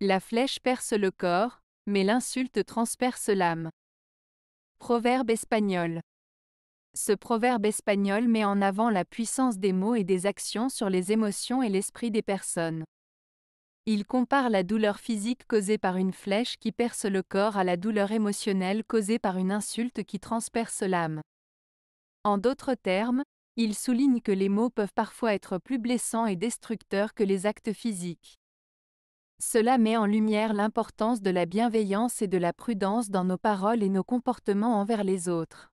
La flèche perce le corps, mais l'insulte transperce l'âme. Proverbe espagnol. Ce proverbe espagnol met en avant la puissance des mots et des actions sur les émotions et l'esprit des personnes. Il compare la douleur physique causée par une flèche qui perce le corps à la douleur émotionnelle causée par une insulte qui transperce l'âme. En d'autres termes, il souligne que les mots peuvent parfois être plus blessants et destructeurs que les actes physiques. Cela met en lumière l'importance de la bienveillance et de la prudence dans nos paroles et nos comportements envers les autres.